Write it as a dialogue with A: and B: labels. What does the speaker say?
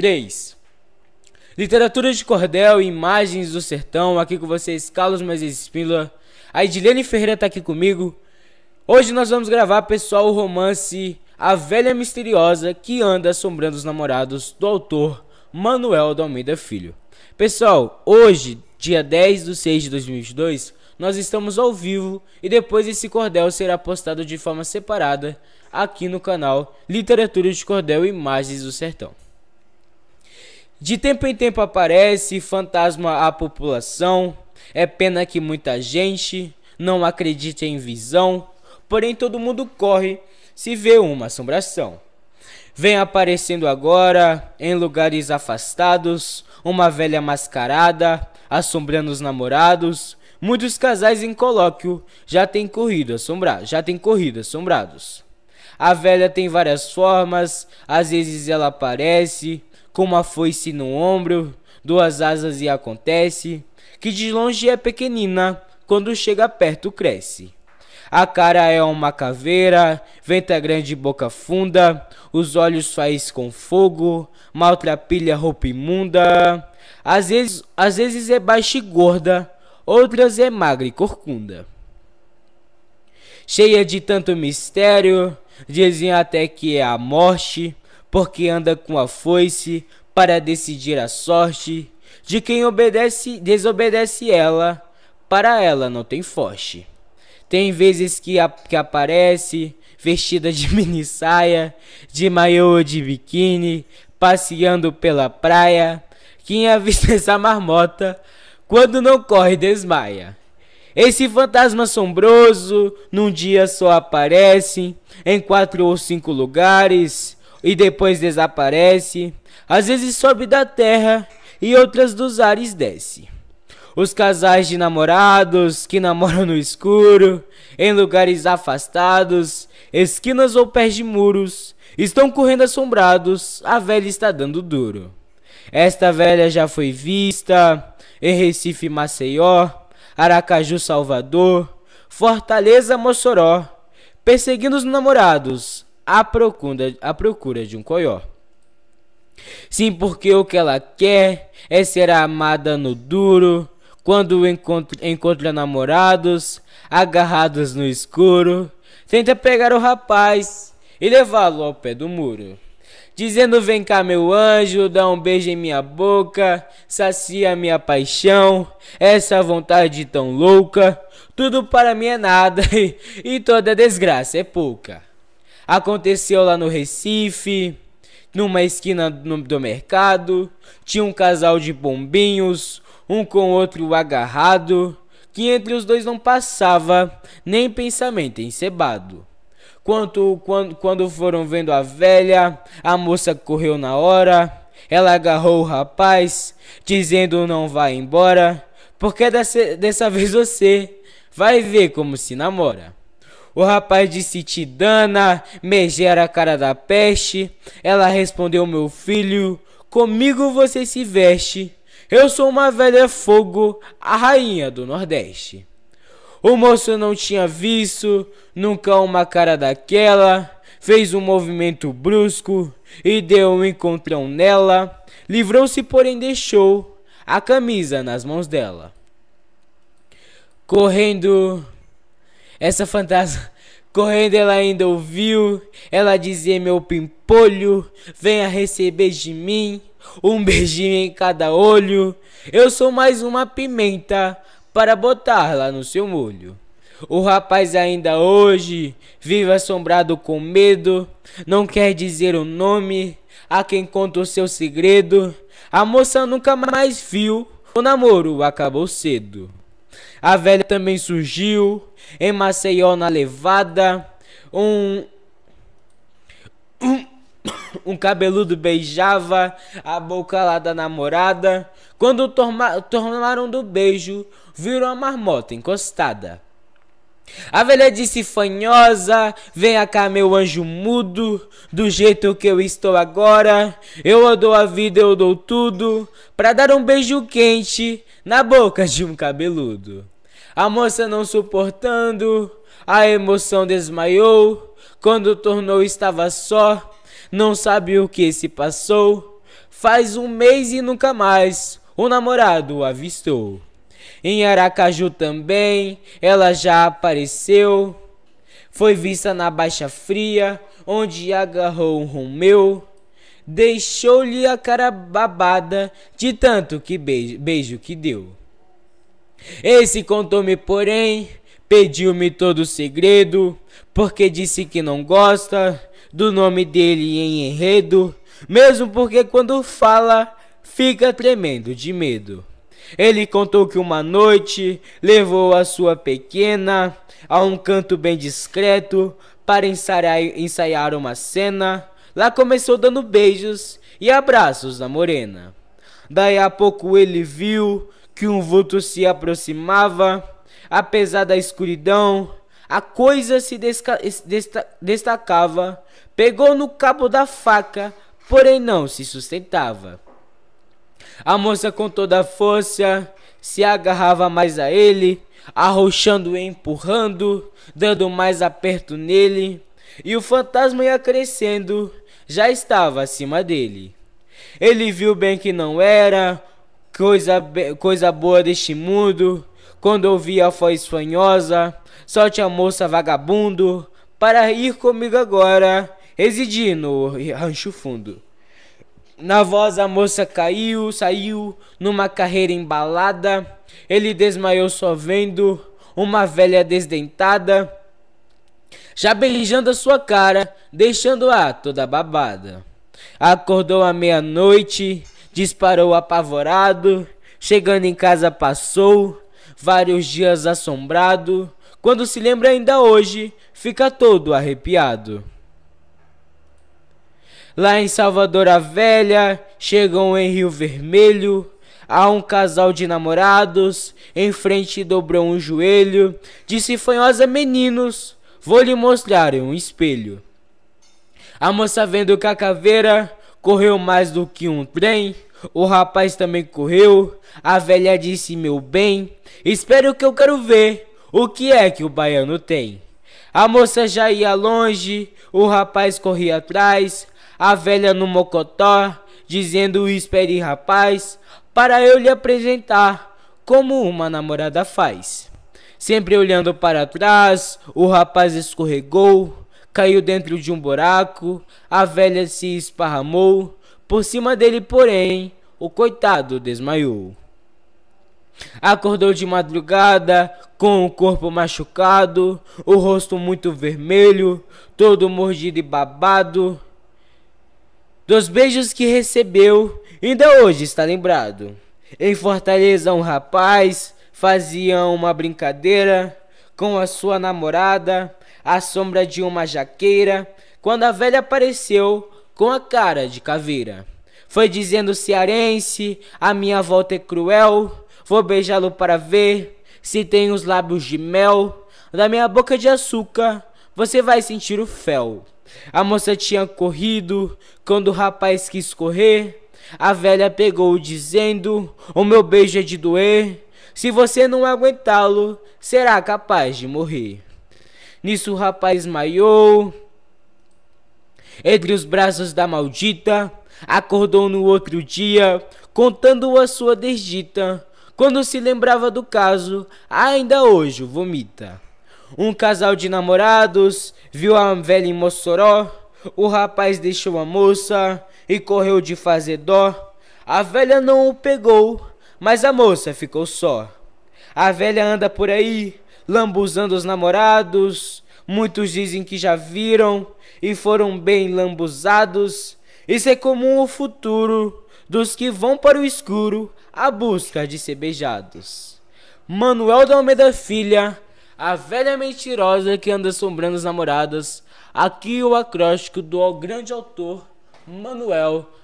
A: 3. Literatura de Cordel e Imagens do Sertão. Aqui com vocês, Carlos Mais Espíndola. A Edilene Ferreira está aqui comigo. Hoje nós vamos gravar, pessoal, o romance A Velha Misteriosa que Anda Assombrando os Namorados, do autor Manuel da Almeida Filho. Pessoal, hoje, dia 10 de 6 de 2022, nós estamos ao vivo e depois esse cordel será postado de forma separada aqui no canal Literatura de Cordel e Imagens do Sertão. De tempo em tempo aparece fantasma à população. É pena que muita gente não acredite em visão, porém todo mundo corre se vê uma assombração. Vem aparecendo agora em lugares afastados, uma velha mascarada assombrando os namorados. Muitos casais em colóquio já têm corrido assombrados, já têm corrido assombrados. A velha tem várias formas, às vezes ela aparece, como a foice no ombro, duas asas e acontece, que de longe é pequenina, quando chega perto cresce. A cara é uma caveira, venta é grande boca funda, os olhos faz com fogo, maltrapilha roupa imunda. Às vezes, às vezes é baixa e gorda, outras é magra e corcunda. Cheia de tanto mistério, dizem até que é a morte, porque anda com a foice para decidir a sorte de quem obedece, desobedece ela, para ela não tem foge. Tem vezes que, a, que aparece vestida de mini saia, de maiô ou de biquíni, passeando pela praia. Quem avista essa marmota, quando não corre desmaia. Esse fantasma assombroso, num dia só aparece em quatro ou cinco lugares e depois desaparece, às vezes sobe da terra e outras dos ares desce. Os casais de namorados que namoram no escuro, em lugares afastados, esquinas ou pés de muros, estão correndo assombrados, a velha está dando duro. Esta velha já foi vista em Recife, Maceió, Aracaju, Salvador, Fortaleza, Mossoró, perseguindo os namorados, à procura, à procura de um coió. Sim, porque o que ela quer é ser amada no duro, quando encontra, encontra namorados, agarrados no escuro, tenta pegar o rapaz e levá-lo ao pé do muro. Dizendo: Vem cá, meu anjo, dá um beijo em minha boca, sacia minha paixão, essa vontade tão louca. Tudo para mim é nada e toda desgraça é pouca. Aconteceu lá no Recife, numa esquina do mercado. Tinha um casal de bombinhos, um com o outro agarrado, que entre os dois não passava nem pensamento encebado. Quanto, quando, quando foram vendo a velha, a moça correu na hora. Ela agarrou o rapaz, dizendo não vai embora, porque dessa, dessa vez você vai ver como se namora. O rapaz disse: "Te me megera a cara da peste. Ela respondeu: Meu filho, comigo você se veste. Eu sou uma velha fogo, a rainha do Nordeste. O moço não tinha visto nunca uma cara daquela. Fez um movimento brusco e deu um encontrão nela. Livrou-se, porém, deixou a camisa nas mãos dela. Correndo essa fantasma. Correndo ela ainda ouviu, ela dizia meu pimpolho, venha receber de mim, um beijinho em cada olho. Eu sou mais uma pimenta para botar lá no seu molho. O rapaz ainda hoje vive assombrado com medo, não quer dizer o nome a quem conta o seu segredo. A moça nunca mais viu, o namoro acabou cedo. A velha também surgiu em Maceió na levada. Um, um, um cabeludo beijava a boca lá da namorada. Quando tornaram do beijo, viram a marmota encostada. A velha disse fanhosa, vem cá meu anjo mudo, do jeito que eu estou agora, eu dou a vida, eu dou tudo, pra dar um beijo quente na boca de um cabeludo. A moça não suportando, a emoção desmaiou, quando tornou estava só, não sabe o que se passou, faz um mês e nunca mais, o namorado avistou. Em Aracaju também, ela já apareceu. Foi vista na Baixa Fria, onde agarrou um Romeu. Deixou-lhe a cara babada de tanto que beijo, beijo que deu. Esse contou-me, porém, pediu-me todo o segredo, porque disse que não gosta do nome dele em enredo, mesmo porque quando fala fica tremendo de medo. Ele contou que uma noite levou a sua pequena a um canto bem discreto para ensaiar, ensaiar uma cena. Lá começou dando beijos e abraços na morena. Daí a pouco ele viu que um vulto se aproximava. Apesar da escuridão, a coisa se desta destacava. Pegou no cabo da faca, porém não se sustentava. A moça com toda a força se agarrava mais a ele, arrochando e empurrando, dando mais aperto nele, e o fantasma ia crescendo, já estava acima dele. Ele viu bem que não era coisa, coisa boa deste mundo, quando ouvia a voz espanhosa: solte a moça vagabundo, para ir comigo agora, residir no rancho fundo. Na voz a moça caiu, saiu numa carreira embalada. Ele desmaiou só vendo uma velha desdentada, já beijando a sua cara, deixando-a toda babada. Acordou à meia-noite, disparou apavorado, chegando em casa passou vários dias assombrado. Quando se lembra ainda hoje, fica todo arrepiado. Lá em Salvador a Velha, chegam em Rio Vermelho. Há um casal de namorados, em frente dobrou um joelho. Disse fanhosa, meninos, vou lhe mostrar um espelho. A moça vendo que a caveira correu mais do que um trem. O rapaz também correu. A velha disse, meu bem, espero que eu quero ver o que é que o baiano tem. A moça já ia longe, o rapaz corria atrás a velha no mocotó, dizendo: Espere, rapaz, para eu lhe apresentar como uma namorada faz. Sempre olhando para trás, o rapaz escorregou, caiu dentro de um buraco, a velha se esparramou, por cima dele, porém, o coitado desmaiou. Acordou de madrugada, com o corpo machucado, o rosto muito vermelho, todo mordido e babado, dos beijos que recebeu, ainda hoje está lembrado. Em Fortaleza, um rapaz fazia uma brincadeira com a sua namorada à sombra de uma jaqueira, quando a velha apareceu com a cara de caveira. Foi dizendo cearense, a minha volta é cruel, vou beijá-lo para ver se tem os lábios de mel da minha boca de açúcar você vai sentir o fel. A moça tinha corrido quando o rapaz quis correr. A velha pegou dizendo: O meu beijo é de doer. Se você não aguentá-lo, será capaz de morrer. Nisso o rapaz maiou entre os braços da maldita. Acordou no outro dia, contando a sua desdita. Quando se lembrava do caso, ainda hoje vomita. Um casal de namorados viu a velha em Mossoró. O rapaz deixou a moça e correu de fazer dó. A velha não o pegou, mas a moça ficou só. A velha anda por aí, lambuzando os namorados. Muitos dizem que já viram e foram bem lambuzados. Isso é comum o futuro dos que vão para o escuro à busca de ser beijados. Manuel da Almeida Filha a velha mentirosa que anda assombrando as namoradas. Aqui o acróstico do grande autor Manuel